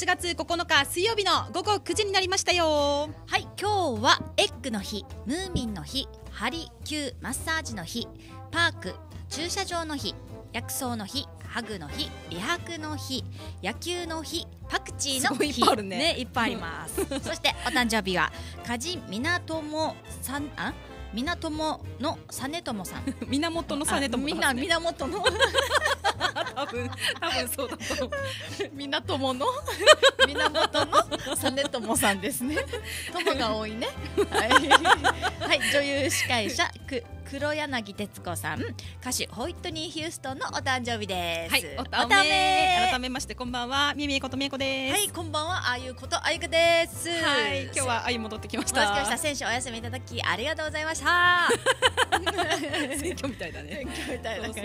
8月9日水曜日の午後9時になりましたよはい今日はエッグの日ムーミンの日ハリキューマッサージの日パーク駐車場の日薬草の日ハグの日美白の日野球の日パクチーの日いっ,、ねいっぱいあります そしてお誕生日はみなともさんあ源の実朝さん源の実朝さん、ね、源の 多分多分そうだと思うともの みなとのさねともさんですねとも が多いねはい、はい、女優司会者く黒柳徹子さん歌手ホイットニー・ヒューストンのお誕生日です、はい、おため改めましてこんばんはみみことみえこですはいこんばんはあゆことあゆかですはい今日はあゆ戻ってきました戻って選手お休みいただきありがとうございました 選挙みたいだね選挙みたいなんか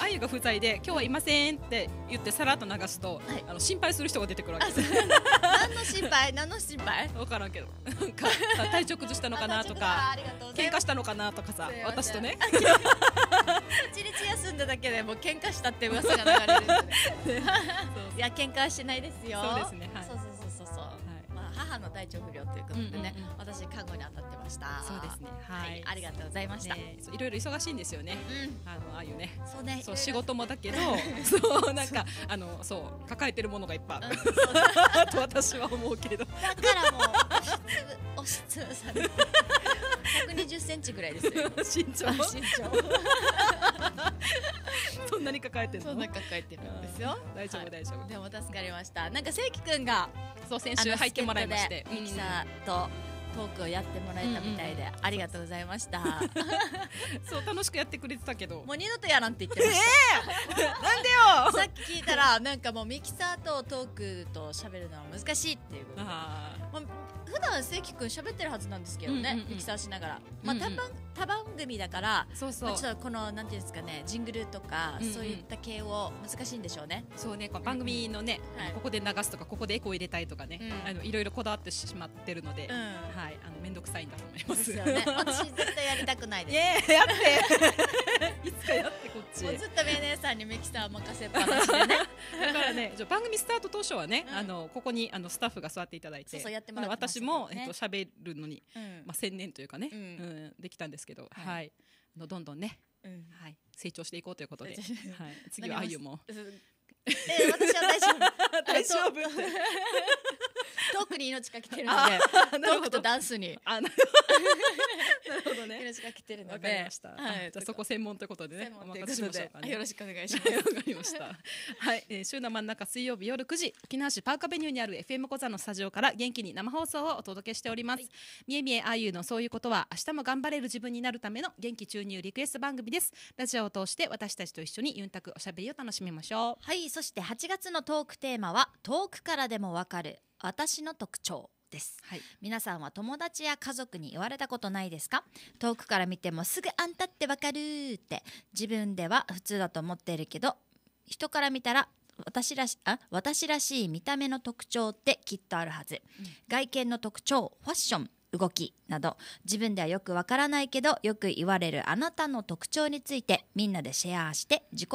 あゆが不在で今日はいませんって言ってさらっと流すと、はい、あの心配する人が出てくるわけです何の心配何の心配わからんけどなんか体調崩したのかなとか 喧嘩したのかなとかさ私しとね一 日休んだだけでも喧嘩したって噂が流れる、いや喧嘩はしないですよそうですね、はい、母の体調不良ということでね、うんうんうん、私看護に当たってましたそうですね、はい、はい、ありがとうございました、ね、いろいろ忙しいんですよね、うん、あのああいうねそうねそう仕事もだけど そうなんかあのそう抱えてるものがいっぱい、うん、と私は思うけどだからもう押しつぶされて120センチぐらいですよ 身長身長そんなに抱えてるのそんな抱えてるんですよ大丈夫、はい、大丈夫でも助かりましたなんかせいきくんがそう先週入ってもらいまししてミキサーとトークをやってもらえたみたいで、ありがとうございました そう楽しくやってくれてたけどもう二度とやらんって言ってました、えなんでよさっき聞いたらなんかもうミキサーとトークと喋るのは難しいっていうこと普段関君喋ってるはずなんですけどね、ミキサーしながら、まあ、多番組だからそうそう、まあ、ちょっとこのなんていうんですかねジングルとか、そういった系を難しいんでしょうねそうね番組のね、うんうん、ここで流すとかここでエコー入れたいとかね、うん、あのいろいろこだわってしまってるので、うん、はいあの面倒くさいんだと思いますすよね私ずっとやりたくないです やって いつかやってこっちもうずっとメネさんにミキサー任せっぱなしでね だからねじゃ番組スタート当初はね、あのここにあのスタッフが座っていただいてそうそうやってもらって私も、ね、えっと喋るのに、うん、まあ専念というかね、うん、できたんですけど、はい、はい、のどんどんね、うん、はい成長していこうということで、はい、次はあゆもえー、私は大丈夫 大丈夫特 に命かけてるのでトークとダンスにあなるほどね命かけてるのではい、じゃそこ専門ということでねお任せしましょうか、ね、よろしくお願いしますわかりましたはい、えー、週の真ん中水曜日夜9時沖縄市パーカアベニューにある FM 小座のスタジオから元気に生放送をお届けしております、はみえみえあゆのそういうことは明日も頑張れる自分になるための元気注入リクエスト番組ですラジオを通して私たちと一緒にユンタクおしゃべりを楽しみましょうはいそして8月のトークテーマは遠くからでもわかる私の特徴です、はい、皆さんは友達や家族に言われたことないですか遠くから見てもすぐあんたってわかるって自分では普通だと思ってるけど人から見たら私らしあ私らしい見た目の特徴ってきっとあるはず、うん、外見の特徴ファッション動きなど自分ではよくわからないけどよく言われるあなたの特徴についてみんなでシェアして自己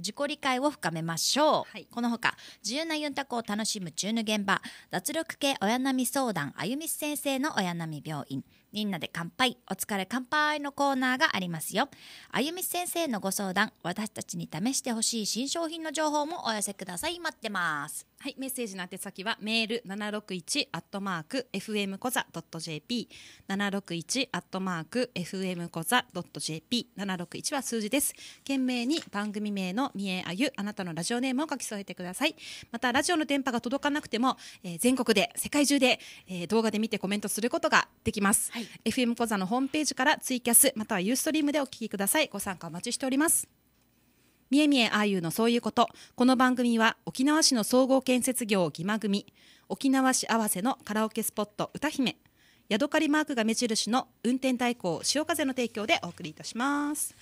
自己理解を深めましょう、はい、このほか自由なユンタクを楽しむ中の現場脱力系親並み相談あゆみ先生の親並み病院みんなで乾杯お疲れ乾杯のコーナーがありますよあゆみ先生のご相談私たちに試してほしい新商品の情報もお寄せください待ってますはい、メッセージの宛先はメール七六一アットマーク fm コザドット jp 七六一アットマーク fm コザドット jp 七六一は数字です。件名に番組名の三えあゆあなたのラジオネームを書き添えてください。またラジオの電波が届かなくても、えー、全国で世界中で、えー、動画で見てコメントすることができます。はい、fm コザのホームページからツイキャスまたはユーストリームでお聞きください。ご参加お待ちしております。みえみえあゆのそういうことこの番組は沖縄市の総合建設業ぎま組沖縄市合わせのカラオケスポット歌姫ヤドカリマークが目印の運転代行潮風の提供でお送りいたします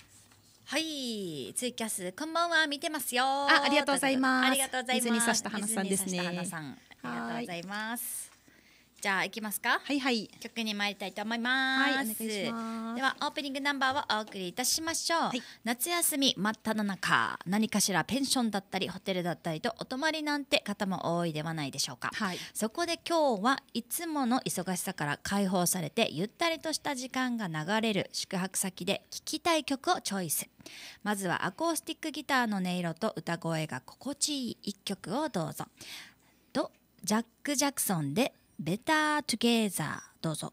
はいツイキャスこんばんは見てますよあありがとうございますありがとうございます水に刺した花さんですねありがとうございますじゃあ行きますか。はいはい。曲に参りたいと思います。はい、いますではオープニングナンバーをお送りいたしましょう。はい、夏休み真っ只中、何かしらペンションだったりホテルだったりとお泊まりなんて方も多いではないでしょうか。はい、そこで今日はいつもの忙しさから解放されてゆったりとした時間が流れる宿泊先で聴きたい曲をチョイス。まずはアコースティックギターの音色と歌声が心地いい一曲をどうぞ。とジャック・ジャクソンで Better Together どうぞ。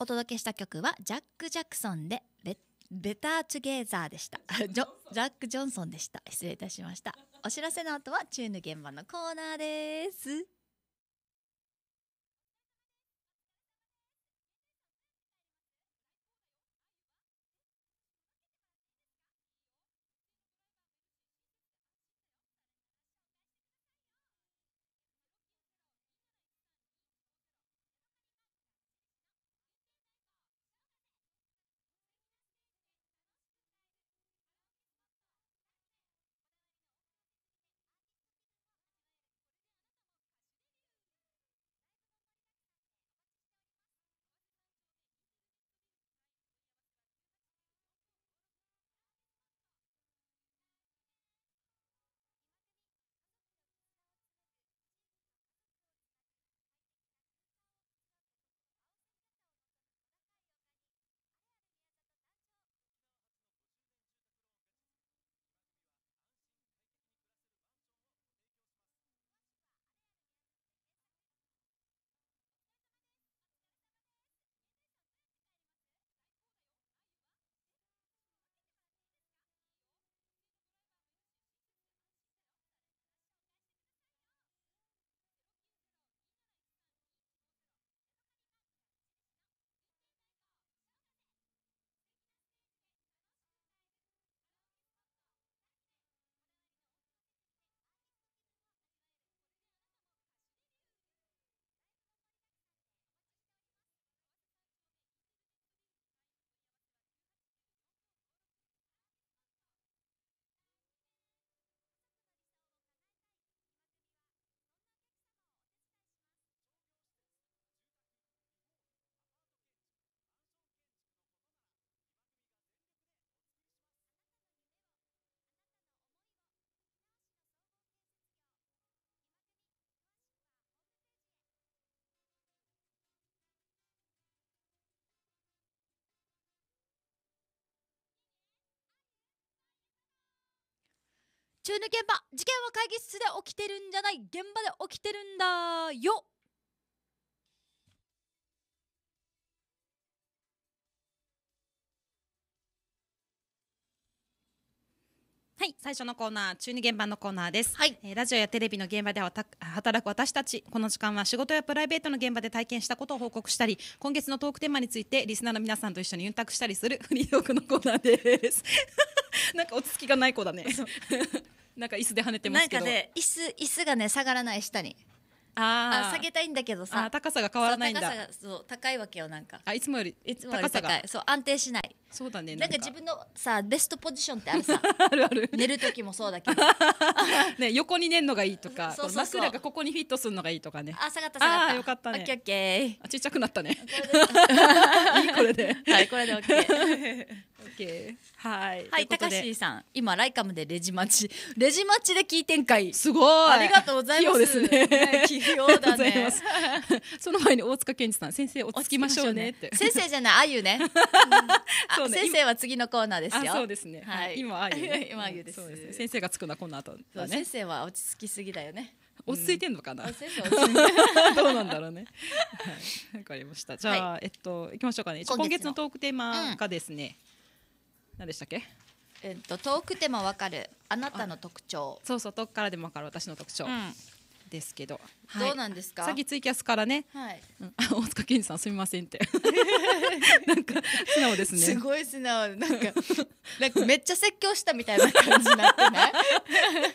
お届けした曲はジャック・ジャクソンでベベター・チュゲーザーでした ジョジャック・ジョンソンでした失礼いたしましたお知らせの後はチューヌ現場のコーナーです中抜現場事件は会議室で起きてるんじゃない現場で起きてるんだよはい最初のコーナー中二現場のコーナーです、はい、えーラジオやテレビの現場では働く私たちこの時間は仕事やプライベートの現場で体験したことを報告したり今月のトークテーマについてリスナーの皆さんと一緒にユンタクしたりするフリートークのコーナーです なんか落ち着きがない子だねなんか椅子で跳ねてますけどなんかね椅子椅子がね下がらない下にああ下げたいんだけどさあ高さが変わらないんだそう高いわけよなんかあいつもよりいつもより高いそう安定しないそうだねなんか自分のさベストポジションってあるさ あるある寝る時もそうだけど ね横に寝るのがいいとかそうそうそう枕がここにフィットするのがいいとかねあ下がった下がったあよかったねオッケーオッケーあちっちゃくなったねいい これではいこれでオッケーはい。はい、高橋さん、今ライカムでレジ待ち、レジ待ちで聞いてんかい。すごい。ありがとうございます。その前に大塚健二さん、先生落ち着きましょうね先生じゃない、あゆね。先生は次のコーナーですよ。そうですね。はい。今あゆ。今あゆです。先生がつくのはこの後。先生は落ち着きすぎだよね。落ち着いてんのかな。どうなんだろうね。わかりました。じゃあ、えっと、いきましょうかね。今月のトークテーマがですね。何でしたっけえっと遠くてもわかるあなたの特徴そうそう遠くからでもわかる私の特徴、うん、ですけど、どうなんですかさっきツイキャスからね、はい、うん、大塚健二さんすみませんって なんか素直ですねすごい素直なんかなんかめっちゃ説教したみたいな感じになってない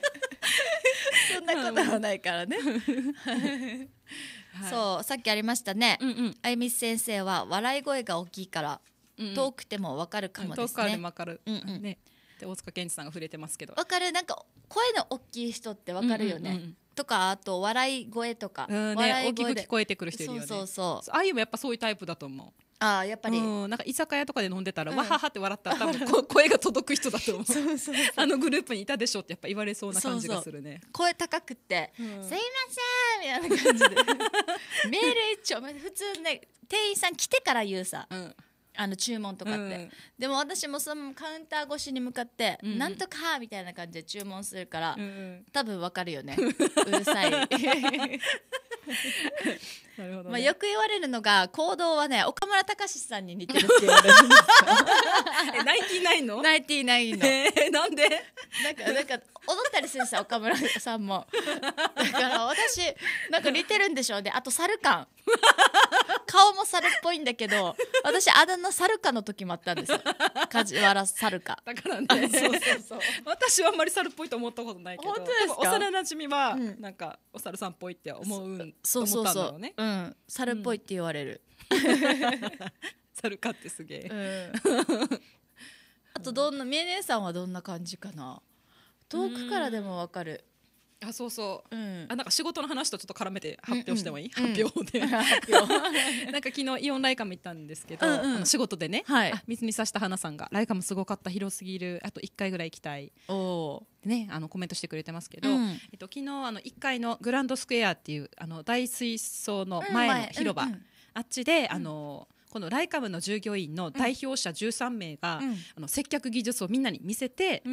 そんなことはないからね、はい、そうさっきありましたね、うんうん、あゆみ先生は笑い声が大きいから遠くてもわかるかもですね。遠くわかる。うんうん、ね。で大塚健二さんが触れてますけど。わかる。なんか声の大きい人ってわかるよね。うんうんうん、とかあと笑い声とか、ね、きく聞こえてくる人いるよね。そうそうああいうもやっぱそういうタイプだと思う。ああやっぱり、うん、なんか居酒屋とかで飲んでたら、うん、わははって笑ったら多分こ 声が届く人だと思うあのグループにいたでしょってやっぱ言われそうな感じがするね声高くて、うん、すいません」みたいな感じで メール一丁普通ね店員さん来てから言うさ、うんあの注文とかって、うん、でも私もそのカウンター越しに向かって「なんとか!」みたいな感じで注文するから、うん、多分わかるよねうるさい なるほど、ね、まあ、よく言われるのが行動はね岡村隆史さんに似てるって言われるんですよ ナイティナインのナイティナインの、えー、なんでなんかなんか踊ったりするさ岡村さんもだから私なんか似てるんでしょうねあと猿感顔も猿っぽいんだけど私あだ名猿かの時もあったんですよ梶原猿かだからねそうそうそう私はあんまり猿っぽいと思ったことないけど本当ですか幼馴染は、うん、なんかお猿さんっぽいって思うそうそうそう、ね、うん猿っぽいって言われる、猿かってすげえ、うん、あとどんなミエ姉さんはどんな感じかな遠くからでもわかる、あそうそう、うん、あなんか仕事の話とちょっと絡めて発表してもいい、うんうん、発表で、うん、なんか昨日イオンライカム行ったんですけど、うんうん、仕事でね、はい、あ水にさした花さんが「ライカムすごかった広すぎるあと1回ぐらい行きたい」おね、あのコメントしてくれてますけど、うん、えっと、昨日あの1階のグランドスクエアっていうあの大水槽の前の広場、うんうん、あっちで、あのこのライカムの従業員の代表者13名が、あの接客技術をみんなに見せて、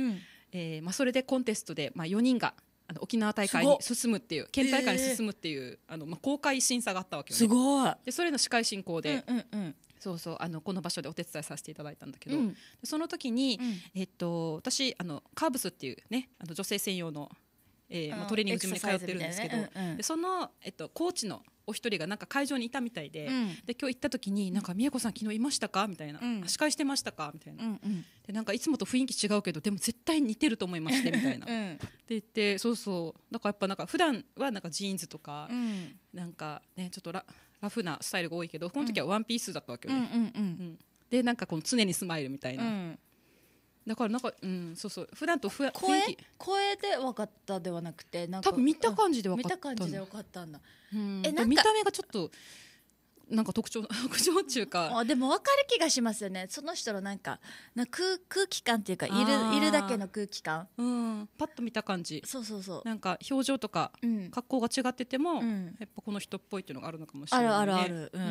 えーまあ、それでコンテストで、まあ、4人があの沖縄大会に進むっていう県大会に進むっていう、えー、あのまあ、公開審査があったわけよ、ね、すごいでそれの司会進行で、うんうんうんそうそうあのこの場所でお手伝いさせていただいたんだけど、うん、その時に、うん、えっと私あのカーブスっていうねあの女性専用のえーまあ、トレーニングジムに通ってるんですけど、でその、えっと、コーチのお一人がなんか会場にいたみたいでうん、で今日行った時に「なんか美恵子さん昨日いましたか?」みたいな、うん、司会してましたか?」みたいな、うんうん、でなんかいつもと雰囲気違うけどでも絶対似てると思いましてみたいな、うん、っ言ってそうそうだからやっぱなんか普段はなんかジーンズとか、うん、なんかねちょっとララフなスタイルが多いけどこの時はワンピースだったわけよね。うんうんうん、でなんかこの常にスマイルみたいな。だからなんかうんそうそう普段とふ声声で分かったではなくてなんか多分見た感じで分かった、見た感じで分かったんだ、うん、えなんか見た目がちょっとなんか特徴 特徴中かあでも分かる気がしますよねその人のなんかな空空気感っていうかいるいるだけの空気感うんパッと見た感じそうそうそうなんか表情とか、格好が違ってても、うん、やっぱこの人っぽいっていうのがあるのかもしれない、ね、あるあるあるうん、う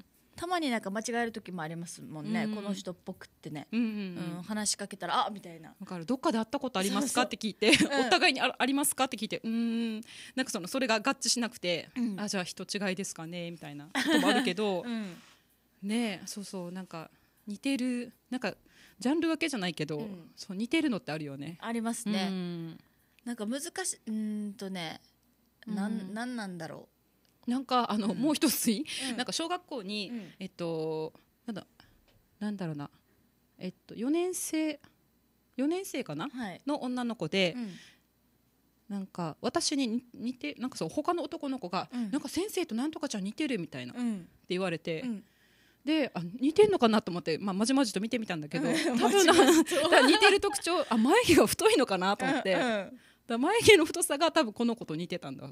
んたまになんか間違える時もありますもんね、うん、この人っぽくってね、うん、うんうん、話しかけたらあみたいなだからどっかで会ったことありますかって聞いてお互いにあありますかって聞いてうんなんかそのそれが合致しなくて、あじゃあ人違いですかねみたいなこともあるけど、ねそうそうなんか似てるなんかジャンルわけじゃないけど、そう似てるのってあるよねありますね、なんか難しいうんとねなん、なんなんだろうなんかあの、うん、もう一つうん、なんか小学校に、うん、えっとなんだなんだろうなえっと四年生四年生かな、はい、の女の子で、なんか私に似てなんかそう他の男の子が、なんか先生となんとかちゃん似てるみたいな、って言われて。であ似てんのかなと思って、まあ、まじまじと見てみたんだけど、多分 似てる特徴あ眉毛が太いのかなと思って、だ眉毛の太さが多分この子と似てたんだあ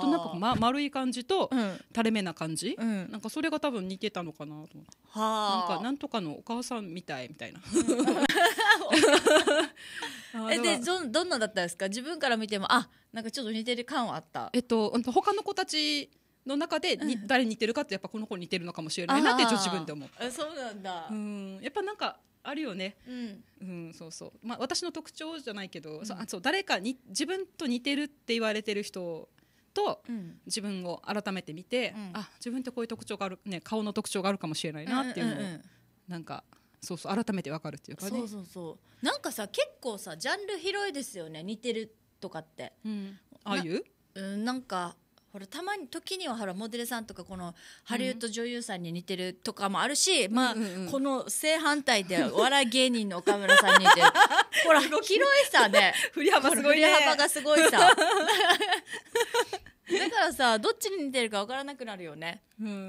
となんか、ま、丸い感じと垂れ目な感じ、うん、なんかそれが多分似てたのかなと思ってはなんかなんとかのお母さんみたいみたいな、えでどどんなだったんですか自分から見てもあなんかちょっと似てる感はあったえっと他の子たちの中でに、うん、誰似てるかってやっぱこの子に似てるのかもしれないなって自分で思うそうなんだうんやっぱなんかあるよね、うん、うん、そうそう、まあ、私の特徴じゃないけど、うん、そあそう誰かに自分と似てるって言われてる人と、うん、自分を改めて見て、うん、あ自分ってこういう特徴がある、ね、顔の特徴があるかもしれないなっていうのを、うんうん、なんかそうそう改めて分かるっていうかねそうそうそうなんかさ結構さジャンル広いですよね似てるとかって。うん、ああいううん、なんかほらたまに時にはほらモデルさんとかこのハリウッド女優さんに似てるとかもあるし、うん、まあ、うんうん、この正反対でお笑い芸人の岡村さんに似てる ほら広いさね振り幅すごい、ね、振り幅がすごいさ だからさどっちに似てるかわからなくなるよね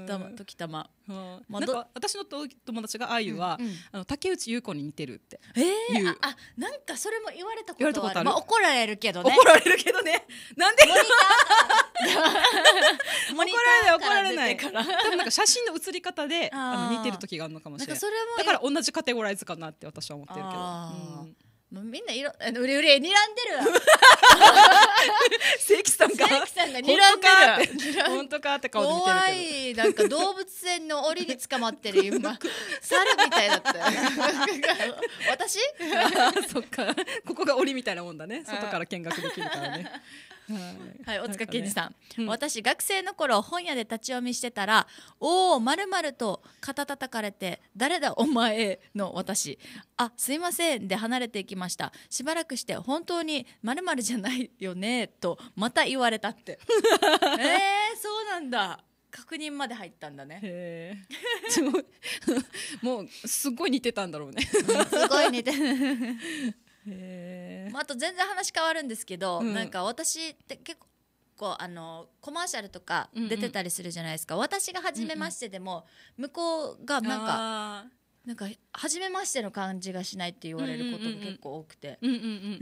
た時たま、まあ、なんか私の友達があゆは、うんうん、あの竹内優子に似てるってえー、あなんかそれも言われたことあるまあ、怒られるけどね怒られるけどねなんでモニター モ怒られない怒られない多分なんか写真の写り方であの似てる時があるのかもしれないだから同じカテゴライズかなって私は思ってるけど、うんもうみんな色あのうれうれ睨んでるわ。関さんが関さんが睨んでる。本当かって顔で見てる怖いなんか動物園の檻に捕まってる今。猿みたいだった。私？そっか。ここが檻みたいなもんだね。外から見学できるからね。はい、大塚健二さん、ねうん、私学生の頃本屋で立ち読みしてたら「おおまるまると肩叩かれて「誰だお前」の私「あすいません」で離れていきましたしばらくして「本当にまるまるじゃないよね」とまた言われたって えー、そうなんだ確認まで入ったんだね もうすごい似てたんだろうねすごい似てまあ、あと全然話変わるんですけど、うん、なんか私って結構あのコマーシャルとか出てたりするじゃないですか、うんうん、私が初めましてでも、うんうん、向こうがなんかなんか初めましての感じがしないって言われることも結構多くて、うんうん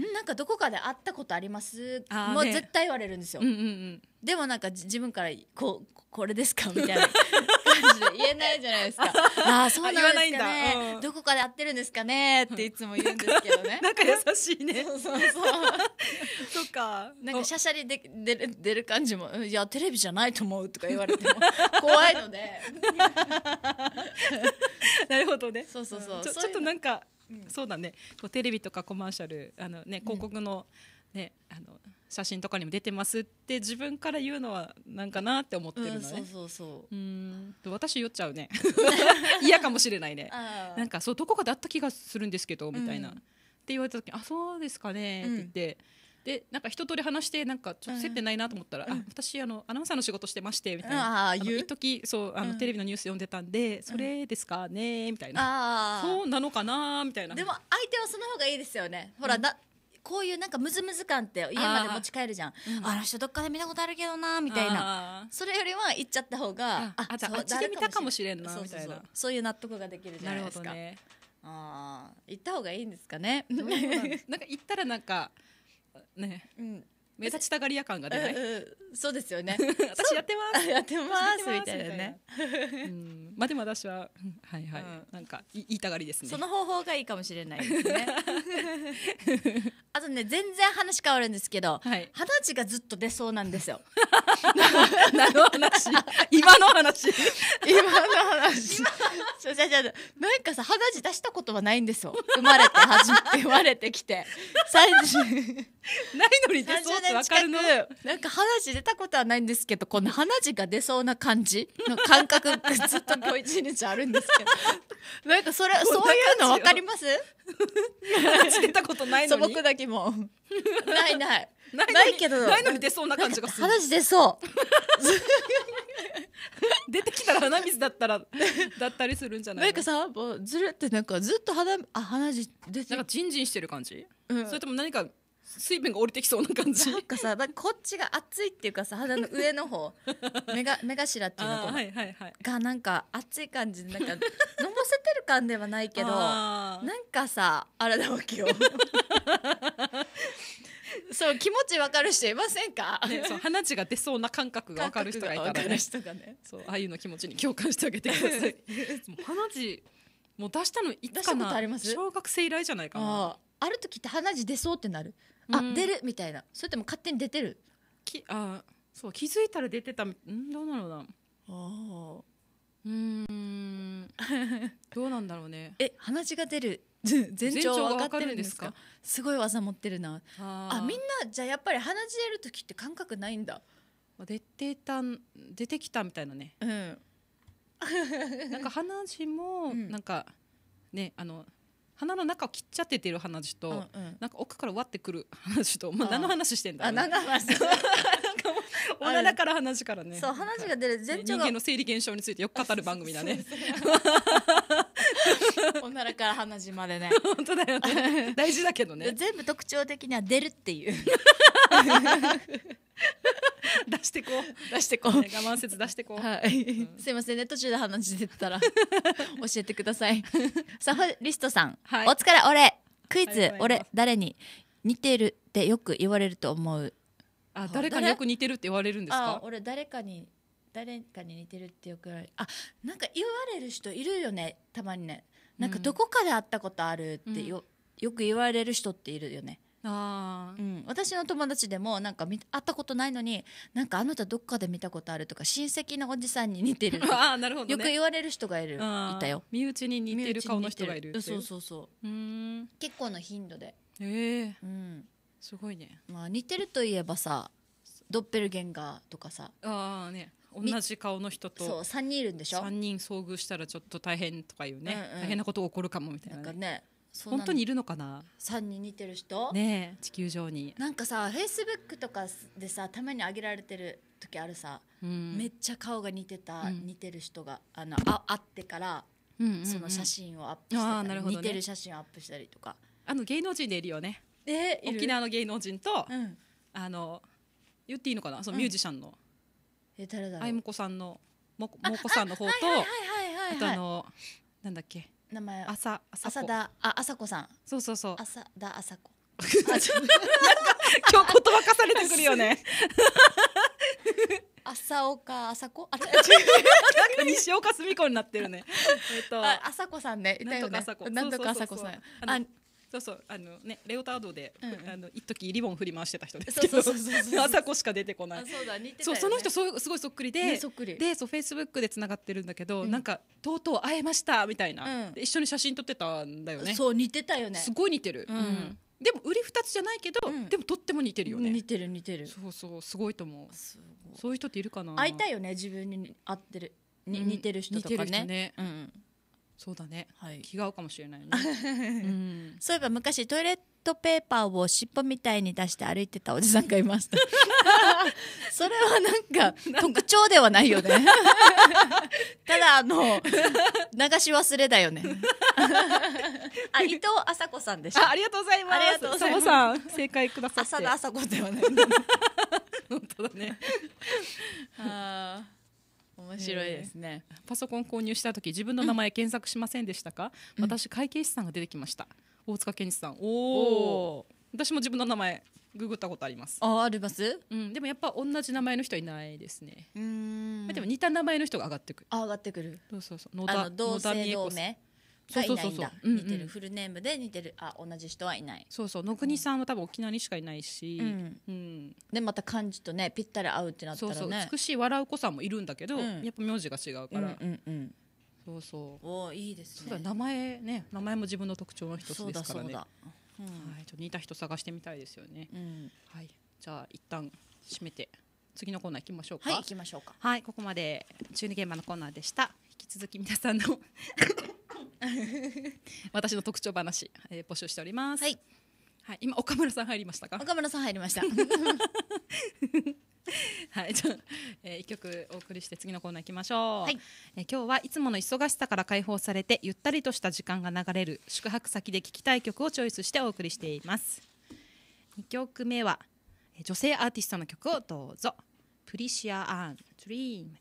うん、なんかどこかで会ったことありますもう絶対言われるんですよ、うんうんうん、でもなんか自分からこうこれですかみたいな ジで言えないじゃないですか ああそうなんですかね、どこかで会ってるんですかねっていつも言うんですけどねなんか優しいね そうそうそうそかなんかシャシャリで出る出る感じもいやテレビじゃないと思うとか言われても 怖いのでなるほどねそうそうそう、ちょっとなんか、そうだねこうテレビとかコマーシャルあのね広告の、ねあの写真とかにも出てますって自分から言うのはなんかなって思ってるのね、うん、そうそううん私酔っちゃうね 嫌かもしれないねなんかそうどこかで会った気がするんですけどみたいな、うん、って言われた時「あそうですかね」って言って。でなんか一通り話してなんかちょっと接点ないなと思ったら、うん、あ私あのアナウンサーの仕事してましてみたいな、うん、あの一時そうあの、うん、テレビのニュース読んでたんでそれですかねみたいな、そうなのかなみたいなでも相手はその方がいいですよねほら、だこういうなんかムズムズ感って家まで持ち帰るじゃんあうん、あの人どっかで見たことあるけどなみたいなそれよりは行っちゃった方がああじああっちで見たかもしれんなみたいなそういう納得ができるじゃないですかねああ行った方がいいんですかねなんか行ったらなんかね、うん目立ちたがり屋感が出ない、そうですよね 私やってます やってますみたいなねうんまあでも私ははいはい、うん、なんか言いたがりですねその方法がいいかもしれないですねあとね全然話変わるんですけど、はい、鼻血がずっと出そうなんですよ何の話今の話今の話今じゃじゃなんかさ鼻血出したことはないんですよ生まれて初めて生まれてきて30ないのに出そうってわかるのなんか鼻血出たことはないんですけどこの鼻血が出そうな感じの感覚が ずっと今日一日あるんですけどなんかそれそういうのわかります鼻血出たことないのに素朴だけもないないないけどないのに出そうな感じがする鼻血出そう 出てきたら鼻水だったらだったりするんじゃないなんかさずるってなんかずっと鼻あ鼻血出てなんかジンジンしてる感じ、うん、それとも何か水分が降りてきそうな感じなんかさこっちが熱いっていうかさ肌の上の方 目が目頭っていうのが,、はいはいはい、がなんか熱い感じなんかのぼせてる感ではないけどなんかさあれだわけよ そう気持ちわかる人いませんか、ね、そう鼻血が出そうな感覚がわかる人がいたらね、ね、そうああいうの気持ちに共感してあげてください鼻血 もう出したのいつかな小学生以来じゃないかなある時って鼻血出そうってなるあ出るみたいなそれとも勝手に出てるきあそう気づいたら出てたんどうなのだあうんどうなんだろうね え鼻血が出る全長分かってるんですかすごい技持ってるなあみんなじゃあやっぱり鼻血出る時って感覚ないんだ出てた出てきたみたいなねうんなんか話も、なんかねあの鼻の中を切っちゃっててる話と、うんうん、なんか奥から割ってくる話と、まあ、何の話してんだ、ね、あ何の話 おならから話からねそう話が出る全長人間の生理現象についてよく語る番組だね おならから話までね 本当だよね大事だけどね全部特徴的には出るっていう 出してこう出してこう、我慢せず出してこう、はいうん、すいませんね途中で話出てたら 教えてくださいサファリストさん、はい、お疲れ俺クイズ俺誰に似てるってよく言われると思うあ誰かによく似てるって言われるんですか俺誰かに誰かに似てるってよく言われるあなんか言われる人いるよねたまにねなんかどこかで会ったことあるってようん、よく言われる人っているよねあうん、私の友達でもなんか見会ったことないのになんかあなたどっかで見たことあるとか親戚のおじさんに似てる あなるほど、ね、よく言われる人がいるいたよ身内に似てる顔の人がいるそうそうそううん結構な頻度でええー、うん、すごいね、まあ、似てるといえばさドッペルゲンガーとかさああね同じ顔の人とそう3人いるんでしょ3人遭遇したらちょっと大変とかいうね、うんうん、大変なこと起こるかもみたいな、ね、なんかね本当にいるのかな3人似てる人ね地球上になんかさフェイスブックとかでさたまに上げられてる時あるさ、うん、めっちゃ顔が似てた、うん、似てる人があのああってから、うんうんうん、その写真をアップしたり、ね、似てる写真をアップしたりとかあの芸能人でいるよね、えー、沖縄の芸能人と、うん、あの言っていいのかなそのミュージシャンの、え誰だろうあいもこさんのももこさんの方とあ,、はいはいはいはい、あとあのなんだっけ名前朝朝田あ朝子さんそうそうそう朝田朝子 今日言葉化されてくるよね 朝岡朝子あれ違う 西岡澄子になってるねえっと朝子さんねなんとか朝子さんあそうそうあのねレオタードで、うん、あの一時リボン振り回してた人ですけど朝子しか出てこないそうだ似てた、ね、その人そうすごいそっくりで、ね、でそうフェイスブックでつながってるんだけど、うん、なんかとうとう会えましたみたいな、うん、一緒に写真撮ってたんだよねそう似てたよねすごい似てる、うんでも売り二つじゃないけど、うん、でもとっても似てるよね似てる似てるそうそうすごいと思うそういう人っているかな会いたいよね自分に合ってるに、似てる人とかねね、うん、そうだね、はい、気が合うかもしれないね、うん、そういえば昔トイレットペーパーを尻尾みたいに出して歩いてたおじさんがいました それはなんか特徴ではないよね ただあの流し忘れだよねあ伊藤麻子さんでしたありがとうございます佐野さん正解くださ浅田麻子ではない本当だねああ面白いですねパソコン購入した時自分の名前検索しませんでしたか、うん、私会計士さんが出てきました大塚健二さんおお私も自分の名前ググったことありますああります、うん、でもやっぱ同じ名前の人いないですねうん、まあ、でも似た名前の人が上がってくるあ上がってくるそうそうそう野田野同姓同名そうそうそう似てるフルネームで似てるあ同じ人はいないそうそう野国さんは多分沖縄にしかいないし、うんうん、でまた漢字とねぴったり合うってなったらねそうそう美しい笑う子さんもいるんだけど、うん、やっぱ名字が違うから、うんうん、そうそうおいいですね名前ね名前も自分の特徴の一つですからねはい、似た人探してみたいですよね、はい、じゃあ一旦締めて次のコーナー行きましょうかはい行きましょうかはいここまで中二現場のコーナーでした引き続き皆さんの 私の特徴話、えー、募集しております。はい。はい、今岡村さん入りましたか。岡村さん入りました。はい、じゃあ、えー、一曲お送りして次のコーナー行きましょう。はい、えー、今日はいつもの忙しさから解放されてゆったりとした時間が流れる宿泊先で聞きたい曲をチョイスしてお送りしています。二曲目は、え女性アーティストの曲をどうぞ。プリシアアンドリーム。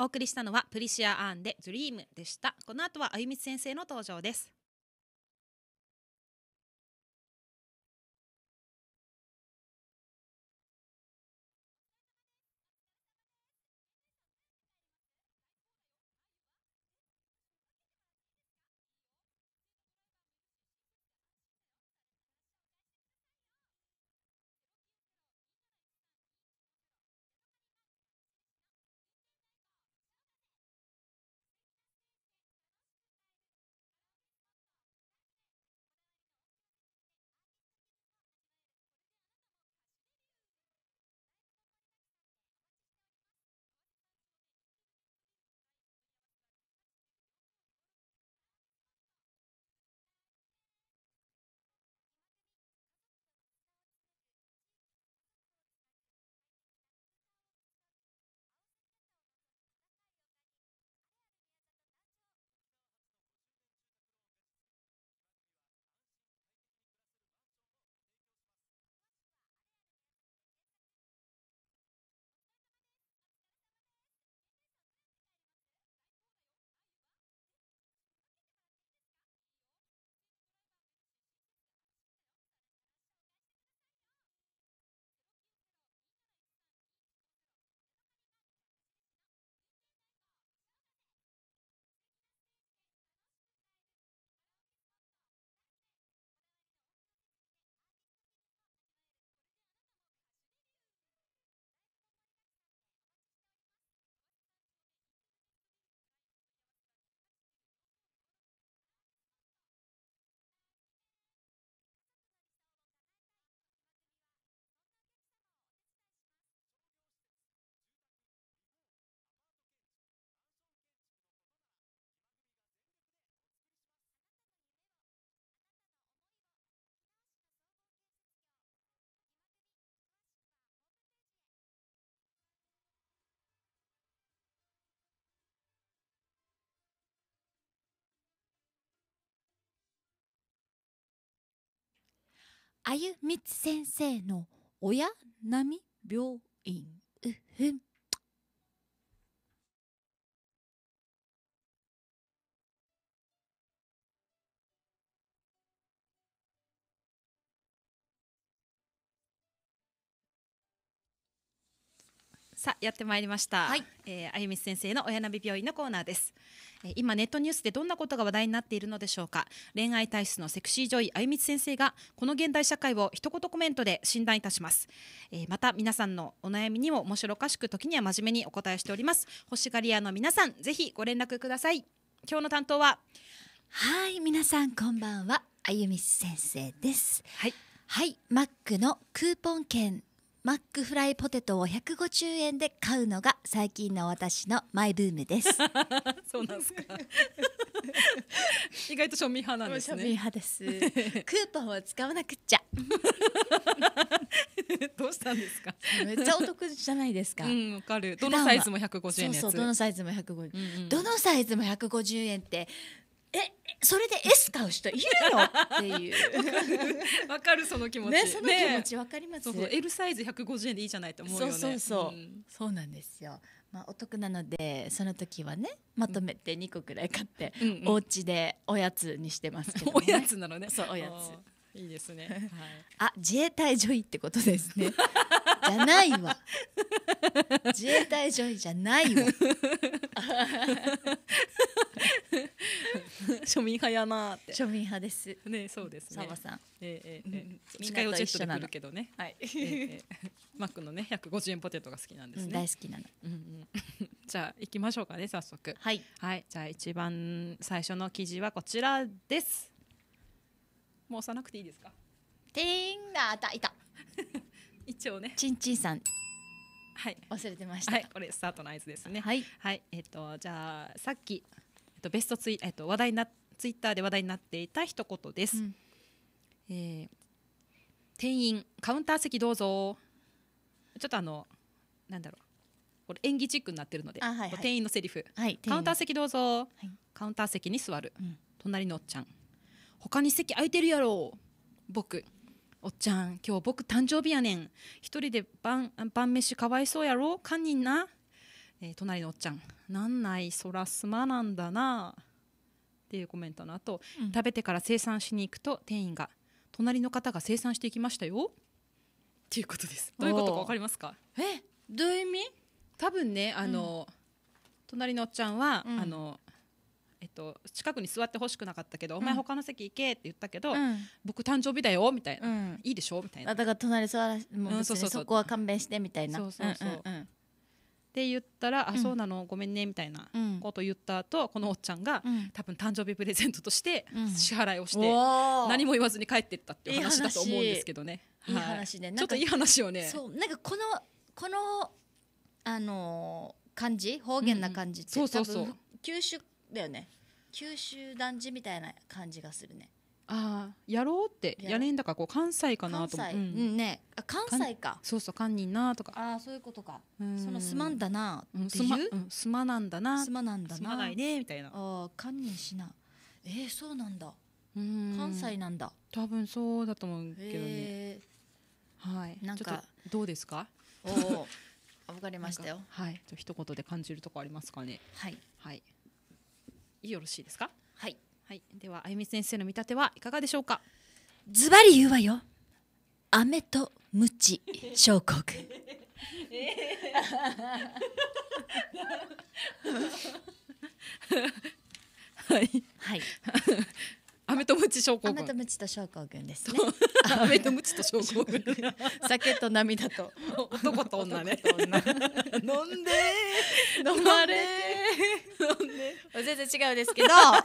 お送りしたのはプリシアアーンでドリームでしたこの後はあゆみつ先生の登場ですあゆみつ先生の親並み病院うふんさあやってまいりました、はい、えー、あゆみつ先生の親並病院のコーナーです今ネットニュースでどんなことが話題になっているのでしょうか恋愛体質のセクシージョイあゆみつ先生がこの現代社会を一言コメントで診断いたします、えー、また皆さんのお悩みにも面白おかしく時には真面目にお答えしております星しがり屋の皆さんぜひご連絡ください今日の担当ははい皆さんこんばんはあゆみ先生ですはいはいマックのクーポン券マックフライポテトを150円で買うのが最近の私のマイブームです そうなんですか 意外と庶民派なんですね庶民派です クーポンを使わなくちゃどうしたんですかめっちゃお得じゃないですかうんわかるどのサイズも150円そうそうどのサイズも150円、うんうん、どのサイズも150円ってえそれで S 買う人いるのっていう わかるその気持ちねその気持ちわかります、ね、そうそう L サイズ150円でいいじゃないと思うよねそうそう、うん、そうなんですよまあ、お得なのでその時はねまとめて2個くらい買って、うんうん、お家でおやつにしてますけど、ね、おやつなのねそうおやついいですね、はい、あ自衛隊女医ってことですねじゃないわ自衛隊上位じゃないわ 庶民派やなって庶民派ですねそうですね澤さんええええ、うん、司会をチェットでるけどねはい、ええ、マックのね百五十円ポテトが好きなんですね、うん、大好きなの、うんうん、じゃあ行きましょうかね早速はい、はい、じゃあ一番最初の記事はこちらですもう押さなくていいですかてんがあたいた一応ねちんちんさんはい忘れてましたはいこれスタートの合図ですねはい、はい、えっ、ー、とじゃあさっき、えっと、ベストツイ,、えっと、話題なツイッターで話題になっていた一言です、うん、えー、店員カウンター席どうぞちょっとあのなんだろうこれ演技チックになってるので、はいはい、店員のセリフ、はい、カウンター席どうぞ、はい、カウンター席に座る、うん、隣のおっちゃん他に席空いてるやろう。僕おっちゃん今日僕誕生日やねん一人で晩晩飯かわいそうやろ堪忍な、えー、隣のおっちゃんなんないそらすまなんだなっていうコメントの後、うん、食べてから生産しに行くと店員が隣の方が生産していきましたよっていうことですどういうことか分かりますかえどういう意味多分ねあの、うん、隣のおっちゃんは、うん、あのえっと、近くに座ってほしくなかったけど、お前他の席行けって言ったけど、僕誕生日だよみたいな、いいでしょみたいなだから隣座らもうそうそこは勘弁してみたいなそうそうそう、って言ったら「あそうなのごめんね」みたいなこと言った後、このおっちゃんが、多分誕生日プレゼントとして支払いをして、何も言わずに帰ってったっていう話だと思うんですけどね。いい話ね、ちょっといい話をね。そうなんかこのこのあの感じ方言な感じって、そうそうそう九州だよね九州男児みたいな感じがするねああやろうってやれんだからこう関西かなと思って、うんねあ関西かそうそう堪忍なとかああそういうことかそのすまんだなっていう、すま,、なんだなすまなんだなすまないねみたいなあ堪忍しなえー、そうなんだ関西なんだ多分そうだと思うけどね、えー、はいなんかどうですかおお分 かりましたよはい一言で感じるとこありますかねはいはいよろしいですかはいはいではあゆみ先生の見立てはいかがでしょうかズバリ言うわよ飴とムチ小国 はいはい 飴と鞭症候群。飴と鞭と症候群ですね。メとムチと症候群。酒と涙と男と女ね。女飲んで飲まれ飲んで。全然違うですけど。は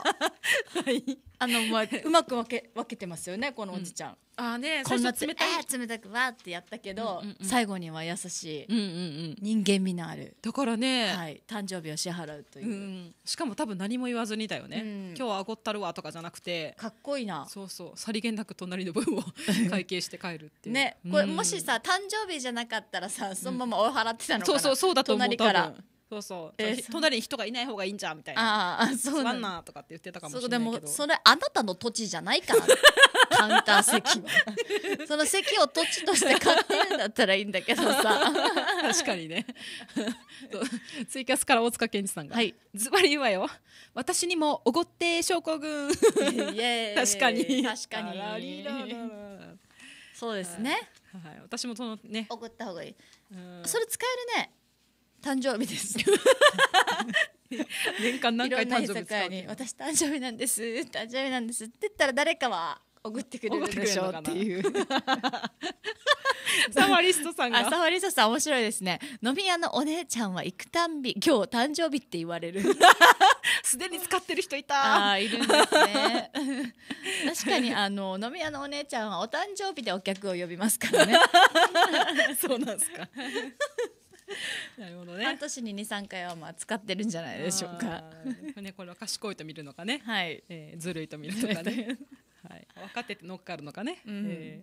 い。あのまあうまく分け分けてますよねこのおじちゃん。あね、こんな冷たい、えー、冷たくわってやったけど、うんうんうん、最後には優しい、うんうんうん、人間味のあるだからね、はい、誕生日を支払うという、うん、しかも多分何も言わずにだよね、うん、今日はあごったるわとかじゃなくてかっこいいなそうそうさりげなく隣の分を会計して帰るっていうね、うん、これもしさ誕生日じゃなかったらさそのまま追い払ってたのかな、そうそうそうだと思う隣からそうそう、えー、隣に人がいない方がいいんじゃみたいなああそうなんなとかって言ってたかもしれないけどそでもそれあなたの土地じゃないから カウンター席その席を土地として買ってるんだったらいいんだけどさ 確かにね ツイキャスから大塚健二さんが「はい、ズバリ言うわよ私にもおごって証拠群」確かに確かにそうですね、はい、私もそのねおごった方がいいそれ使えるね誕生日です 年間何回誕生日私誕生日なんです誕生日なんですって言ったら誰かは送ってくれるでしょうっていう サワリストさんがサワリストさん面白いですね飲み屋のお姉ちゃんは行くたんび今日誕生日って言われる すでに使ってる人いたあいるんですね 確かにあの飲み屋のお姉ちゃんはお誕生日でお客を呼びますからねそうなんですかなるほどね。半年に二三回はまあ使ってるんじゃないでしょうか。ね、これは賢いと見るのかね。はい、えー、ずるいと見るのかね。分かってて乗っかるのかね、うんえ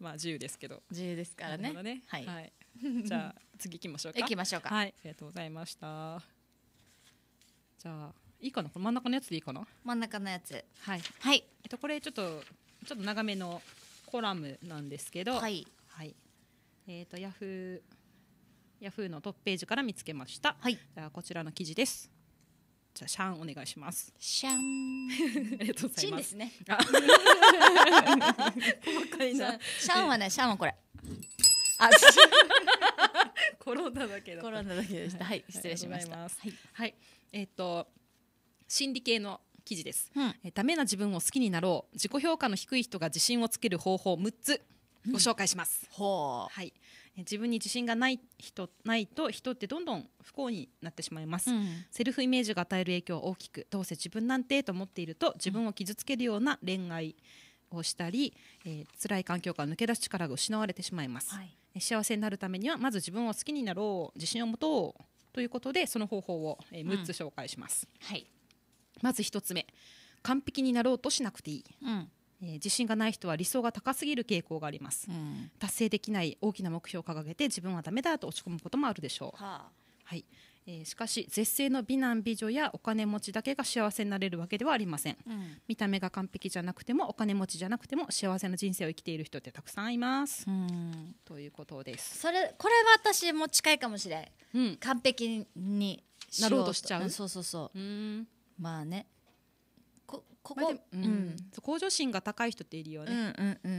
ー、まあ自由ですけど自由ですからね、ね、はい、はい、じゃあ次行きましょうか行きましょうかはいありがとうございましたじゃあいいかなこの真ん中のやつでいいかな真ん中のやつはい、はい、えっとこれちょっとちょっと長めのコラムなんですけどはい、はい、えっ、ー、とヤフーヤフーのトップページから見つけました、はい、こちらの記事ですじゃあシャンお願いしますシャン ありがとうございますね 細かいなシャンはねシャンはこれあ コロナだけど。コロナだけでしたはい、失礼しましたはい、はい、えっ、と心理系の記事です、うん、えダメな自分を好きになろう自己評価の低い人が自信をつける方法6つご紹介します、うん、はい自分に自信がない人ないと人ってどんどん不幸になってしまいます、うん、セルフイメージが与える影響は大きくどうせ自分なんてと思っていると自分を傷つけるような恋愛をしたり、えー、辛い環境から抜け出す力が失われてしまいます、はい、幸せになるためにはまず自分を好きになろう自信を持とうということでその方法を、え6つ紹介します、うん、はい、まず1つ目完璧になろうとしなくていい、うんえー、自信がない人は理想が高すぎる傾向があります、うん、達成できない大きな目標を掲げて自分はダメだと落ち込むこともあるでしょう、はあ、はい、えー、しかし絶世の美男美女やお金持ちだけが幸せになれるわけではありません、うん、見た目が完璧じゃなくてもお金持ちじゃなくても幸せな人生を生きている人ってたくさんいます、うん、ということですそれこれは私も近いかもしれん、うん、完璧になろうとしちゃうそうそうそうまあねこここ、うん、向上心が高い人っているよね。うんうん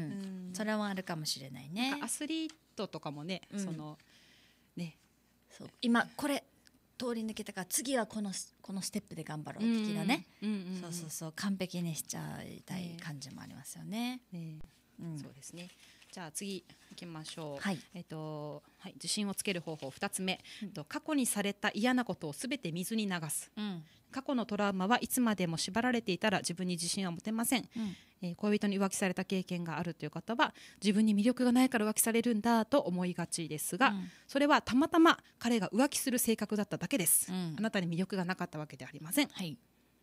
うん、それはあるかもしれないね。アスリートとかもね、そのね、そう今これ通り抜けたから次はこのこのステップで頑張ろう的なね、うんそうそうそう完璧にしちゃいたい感じもありますよね。ねねうん、そうですね。じゃあ次行きましょう、はい、えっとはい、自信をつける方法2つ目、うん、過去にされた嫌なことをすべて水に流す、うん、過去のトラウマはいつまでも縛られていたら自分に自信は持てません、うん、えー、恋人に浮気された経験があるという方は自分に魅力がないから浮気されるんだと思いがちですが、うん、それはたまたま彼が浮気する性格だっただけです、あなたに魅力がなかったわけではありません、はい、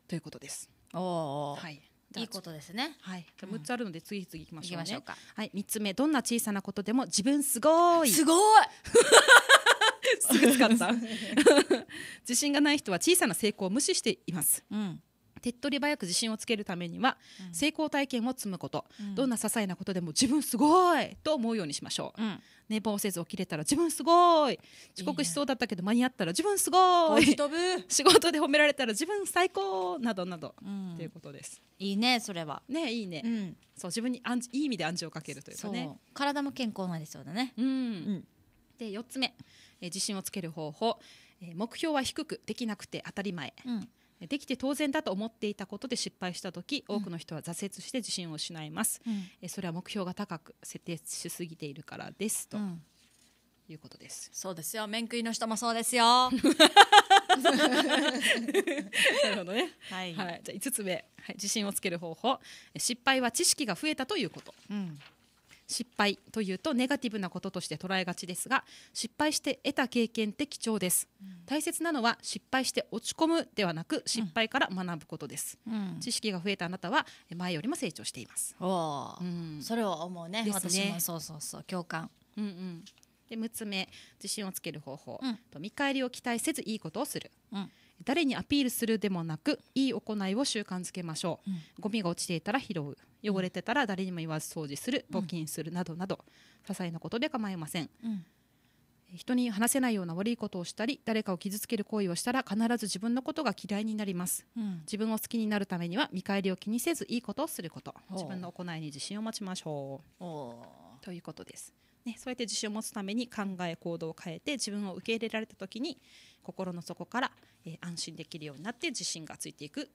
ということです。おはいいいことですね。はい。じゃ六つあるので次々いきましょう、ね、きまうか。はい。三つ目、どんな小さなことでも自分すごい。すごい すぐ使った。自信がない人は小さな成功を無視しています。うん。手っ取り早く自信をつけるためには、成功体験を積むこと、うん、どんな些細なことでも自分すごいと思うようにしましょう、うん、寝坊せず起きれたら自分すごい遅刻しそうだったけど間に合ったら自分すごい、ね、仕事で褒められたら自分最高などなど、ということですいいねそれはねいいね、そう自分に暗いい意味で暗示をかけるというかね体も健康なんですよねうんで4つ目、えー、自信をつける方法、えー、目標は低くできなくて当たり前、うんできて当然だと思っていたことで失敗した時多くの人は挫折して自信を失います、うん、えそれは目標が高く設定しすぎているからですと、うん、いうことですそうですよ面食いの人もそうですよ なるほどね、はい、はい、じゃあ5つ目、はい、自信をつける方法失敗は知識が増えたということ、うん失敗というとネガティブなこととして捉えがちですが失敗して得た経験って貴重です、うん、大切なのは失敗して落ち込むではなく失敗から学ぶことです、うん、知識が増えたあなたは前よりも成長しています、うん、それを思うね、ね、私もそうそうそう共感うんうんで6つ目自信をつける方法、と見返りを期待せずいいことをする、うん誰にアピールするでもなくいい行いを習慣づけましょう、うん、ゴミが落ちていたら拾う汚れてたら誰にも言わず掃除する募金するなどなど、些細なことで構いません、うん人に話せないような悪いことをしたり誰かを傷つける行為をしたら必ず自分のことが嫌いになります、うん、自分を好きになるためには見返りを気にせずいいことをすること自分の行いに自信を持ちましょうということです、ね、そうやって自信を持つために考え行動を変えて自分を受け入れられた時に心の底からえー、安心できるようになって自信がついていく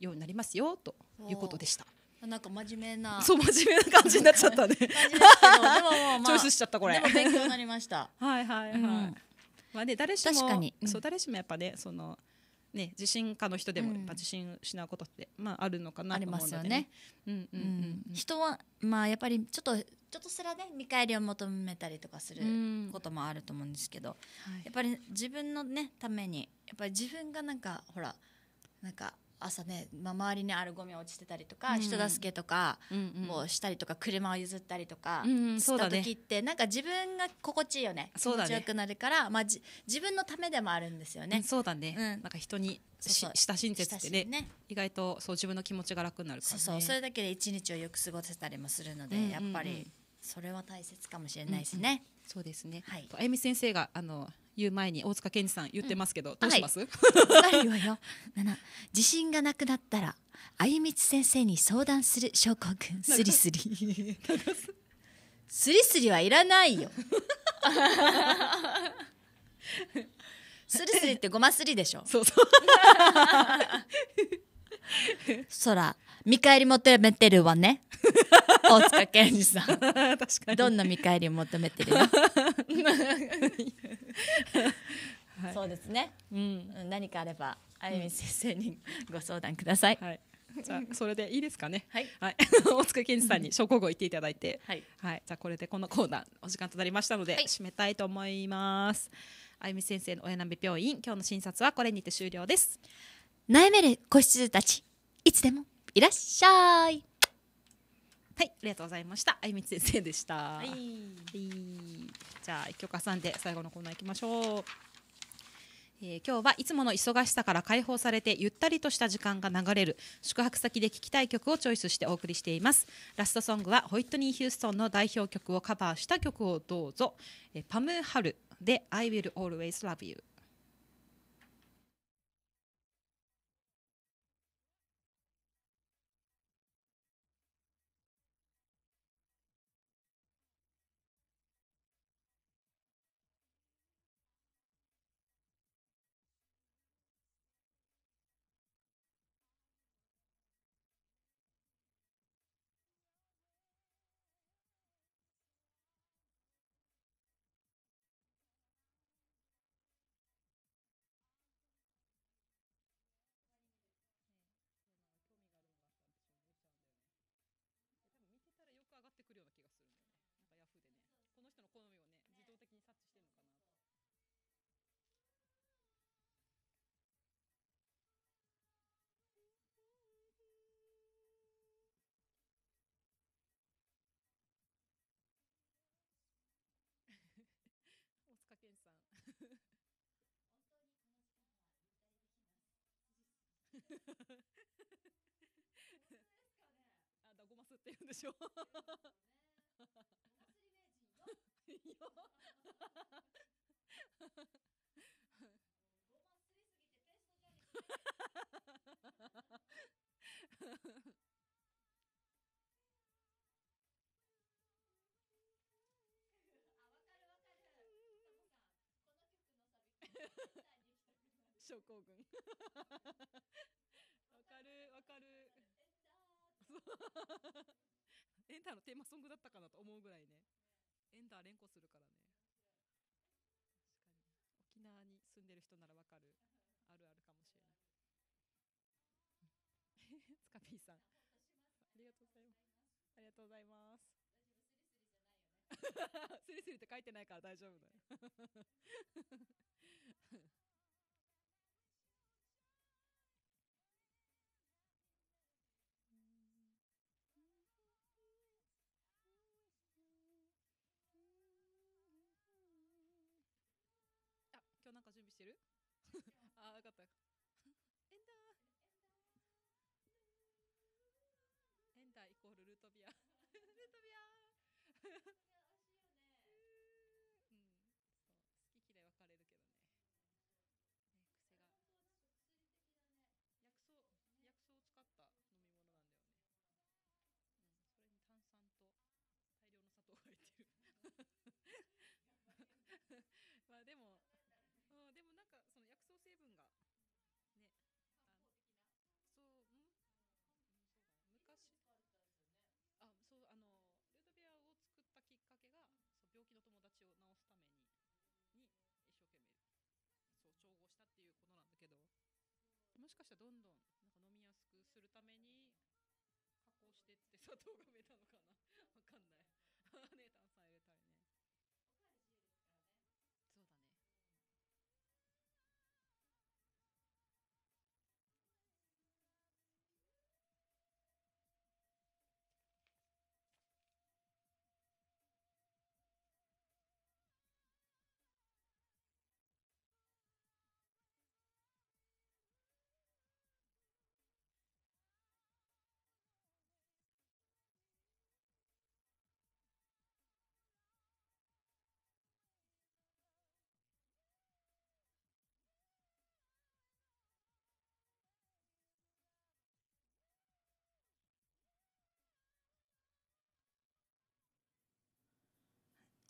ようになりますよということでした。なんか真面目なそう真面目な感じになっちゃったね。でもまあ、チョイスしちゃったこれ。勉強になりました。はいはいはい。うん、まあね誰しも確かに、うん、そう誰しもやっぱねそのね自信家の人でもやっぱ自信失うことって、まああるのかなと思うので、ね、ありますよね。うんうんうん、うん、人はまあやっぱりちょっとちょっとすらね見返りを求めたりとかすることもあると思うんですけど、はい、やっぱり自分のねためにやっぱり自分がなんかほらなんか朝ね、まあ、周りにあるゴミ落ちてたりとか、うん、人助けとか、もうしたりとか車を譲ったりとか、うした時って、ね、なんか自分が心地いいよね気持ちよくなるから、ね、まあ、じ自分のためでもあるんですよね。そうだね、うん、なんか人にし親しんでってね、ね、意外とそう自分の気持ちが楽になるから、ね、そうそうそれだけで一日をよく過ごせたりもするので、やっぱり。うんそれは大切かもしれないですね。うん、そうですね。はい。あゆみ先生があの言う前に大塚健二さん言ってますけど、うん、どうします？はい、よ。七。自信がなくなったらあゆみつ先生に相談する証拠ん。すりすり。すりすりはいらないよ。すりすりってごますりでしょ。そうそう。空見返り求めてるわね 大塚健二さん確かにどんな見返り求めてるのはい、そうですね、うん、何かあればあゆみ先生にご相談ください、はい、じゃあそれでいいですかね。はい。はい、大塚健二さんに証拠後言っていただいて、はい、はい。じゃあこれでこのコーナーお時間となりましたので、締めたいと思います。あゆみ先生の親並病院今日の診察はこれにて終了です。悩める子羊たちいつでも。いらっしゃいはい、ありがとうございました。あゆみつ先生でした。はい、はいじゃあ一曲挟んで最後のコーナー行きましょう。えー、今日はいつもの忙しさから解放されてゆったりとした時間が流れる宿泊先で聴きたい曲をチョイスしてお送りしていますラストソングはホイットニー・ヒューストンの代表曲をカバーした曲をどうぞ、えー、パム・ハルで「I will always love you」で すあ、だごますって言うんでしょう。ごますりすぎてペストじゃん、の 症候群 わかるわかるエンターのテーマソングだったかなと思うぐらいねエンター連呼するからね確かに沖縄に住んでる人ならわかるあるあるかもしれないスカピーさんありがとうございますありがとうございます スリスリって書いてないから大丈夫だよったエンダーエンダーイコールルートビアルートビアすために、に一生懸命、そう、調合したっていうことなんだけど、もしかしたらどんどん、なんか飲みやすくするために、加工してって砂糖が増えたのかなわかんないね、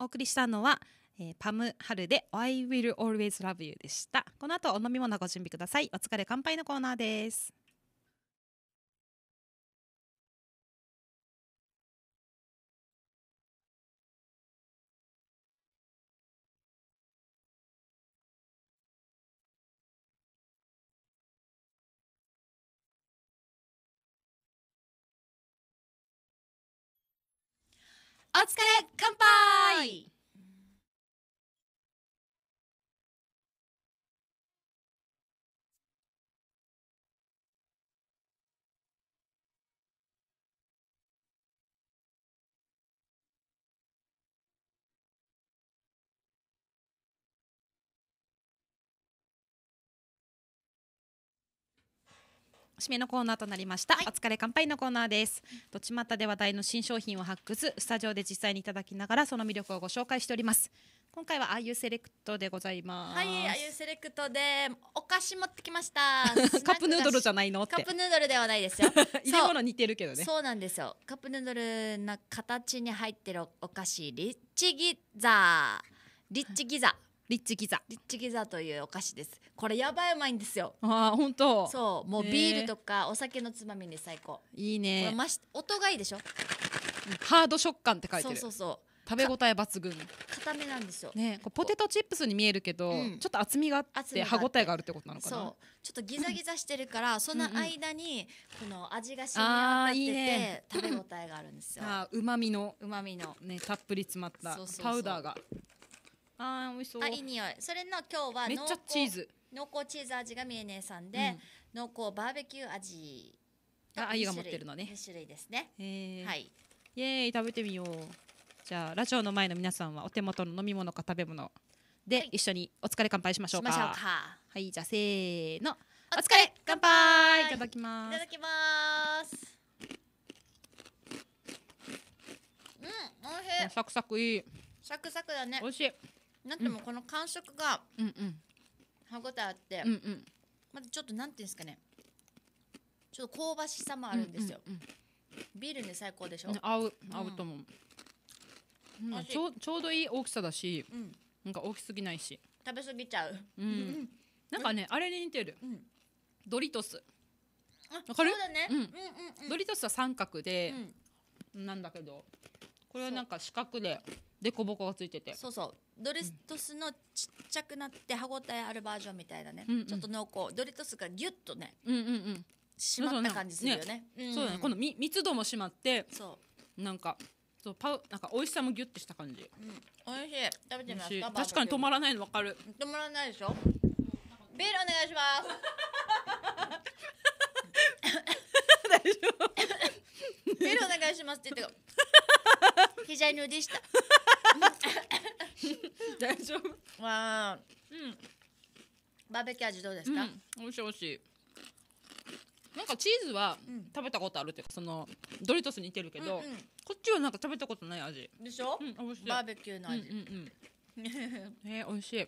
お送りしたのは、えー、パムハルで I will always love you でしたこの後お飲み物ご準備くださいお疲れ乾杯のコーナーですお疲れ乾杯締めのコーナーとなりました、はい、お疲れ乾杯のコーナーですどちまたで話題の新商品を発掘スタジオで実際にいただきながらその魅力をご紹介しております今回はあゆセレクトでございますはいあゆセレクトでお菓子持ってきました カップヌードルじゃないのカップヌードルではないですよ 入れ物似てるけどねそうなんですよカップヌードルな形に入ってるお菓子リッチギザリッチギザリッチギザリッチギザというお菓子ですこれやばいうまいんですよああ本当そうもうビールとかお酒のつまみに最高いいねこれまし音がいいでしょハード食感って書いてるそうそうそう食べ応え抜群固めなんですよ、ね、ポテトチップスに見えるけど、うん、ちょっと厚みがあって歯応えがあるってことなのかなそうちょっとギザギザしてるから、その間にこの味が染み渡ってて、いいね、食べ応えがあるんですようまみのうまみの、ね、たっぷり詰まったパウダーがあー美味しそうあいい匂いそれの今日はめっちゃチーズ濃厚チーズ味がえねえさんで、濃厚バーベキュー味あ、あゆが持ってるのね2種類ですね、えー、はいイエーイ食べてみようじゃあラジオの前の皆さんはお手元の飲み物か食べ物で、はい、一緒にお疲れ乾杯しましょうかはいじゃあせーのお疲れ乾杯いただきますいただきますうんおいしいサクサクいいサクサクだねおいしいなんでもこの感触がうんうん歯ごたえあって、うんうんまだちょっとなんていうんですかねちょっと香ばしさもあるんですよ、うんうんビールに最高でしょうん、合う合うと思う、うん美味ちょうちょうどいい大きさだしうん、なんか大きすぎないし食べ過ぎちゃううん、うんなんかねあれに似てるうんドリトスあわかるそうだねううんうんうんドリトスは三角で、うんなんだけどこれはなんか四角ででこぼこがついててそうそうドリトスのちっちゃくなって歯ごたえあるバージョンみたいなね、うんうん、ちょっと濃厚ドリトスがギュッとね、うんうんうん、締まった感じするよねね、ねうん、そうだねこのみ密度も締まってそうなんかそうパウなんか美味しさもギュッてした感じ、うん、美味しい食べてみますか確かに止まらないのわかる止まらないでしょビールお願いします 大丈夫メールお願いしますって言って左 のでした大丈夫わあうんバーベキュー味どうですか、うん、美味しい美味しいなんかチーズは食べたことあるっていうか、そのドリトスに似てるけど、うんうん、こっちはなんか食べたことない味でしょ、うん、美味しいバーベキューの味、うんうんうん、えー、美味しい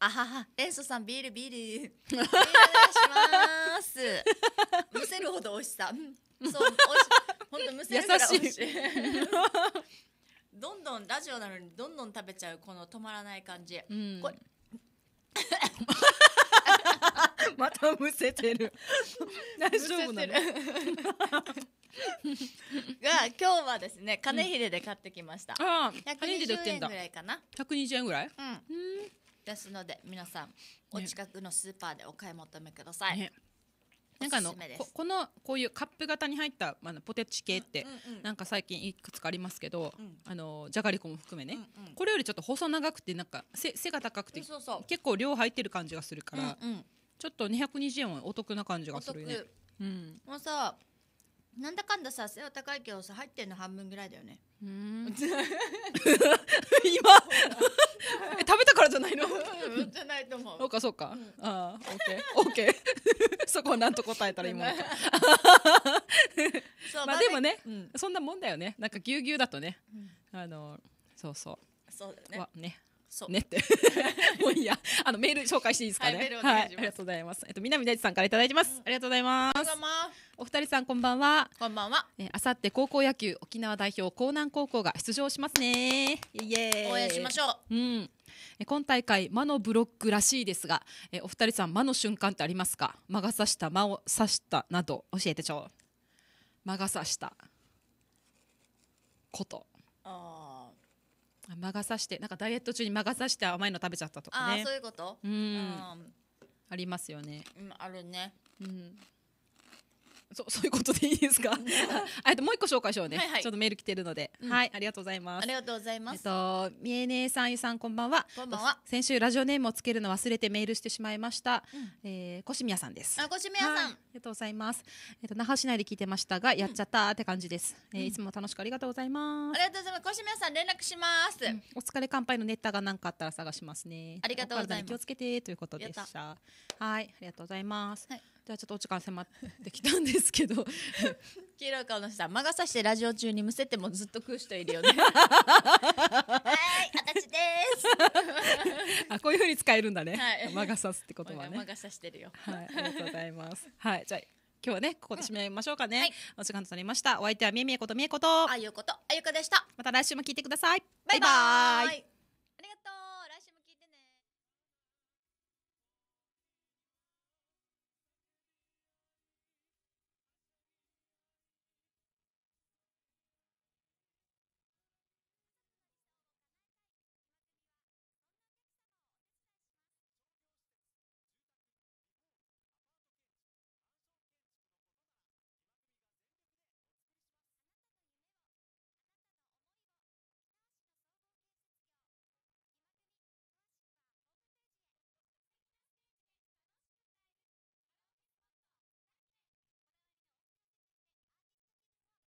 あはは塩素さんビールビールお願いしますむせるほど美味しさそう美味本当娘優しい どんどんラジオなのにどんどん食べちゃうこの止まらない感じ、うん、これ またむせてる 大丈夫なのが今日はですね金秀で買ってきました、百二十円ぐらいかな百二十円ぐらい、うん、ですので皆さんお近くのスーパーでお買い求めください、ねなんかあのここのこういうカップ型に入ったあのポテチ系って、なんか最近いくつかありますけど、あのじゃがりこも含めね、これよりちょっと細長くてなんか背背が高くて結構量入ってる感じがするから、ちょっと220円はお得な感じがするね。うん、もうさなんだかんださ背の高いけどさ入ってんの半分ぐらいだよねうん 今 え食べたからじゃないのじゃないと思うそうかそうか、うん、ああオッケーオッケーそこはなんと答えたら今 まあでもね、うん、そんなもんだよねなんかぎゅうぎゅうだとね、うん、あのそうそうそうだよねねねって もういいやあのメール紹介していいですかね、はい、はい、ありがとうございますえっと南大地さんからいただいてます、うん、ありがとうございますお二人さんこんばんはこんばんはえあさって高校野球沖縄代表江南高校が出場しますねイエー応援しましょううん今大会魔のブロックらしいですがえお二人さん魔の瞬間ってありますか魔が差した魔を差したなど教えてちょう魔が差したことああ魔が差してなんかダイエット中に魔が差して甘いの食べちゃったとかねあそういうことうん、ありますよね、うん、あるねうんそう、そういうことでいいですか あともう一個紹介しようね、はいはい、ちょっとメール来てるので、うん、はいありがとうございますありがとうございますえっとみえねえさんゆさんこんばんはこんばんは先週ラジオネームをつけるの忘れてメールしてしまいました、うん、えー、こしみやさんですあこしみやさん、はい、ありがとうございますえっと那覇市内で聞いてましたがやっちゃったって感じです、うん、えー、いつも楽しくありがとうございます、ありがとうございますこしみやさん連絡します、お疲れ乾杯のネタが何かあったら探しますねありがとうございます気をつけてということでしたはいありがとうございます、はいではちょっとお時間迫ってきたんですけど黄色い顔の人は魔が差してラジオ中にむせてもずっと食う人いるよねはい私です あこういうふうに使えるんだね、はい、魔が差すって言葉ね魔が差してるよはいありがとうございますはいじゃ今日はねここで締めましょうかね、はい、お時間となりましたお相手はみえみえことみえことあゆことあゆかでしたまた来週も聞いてくださいバイバイ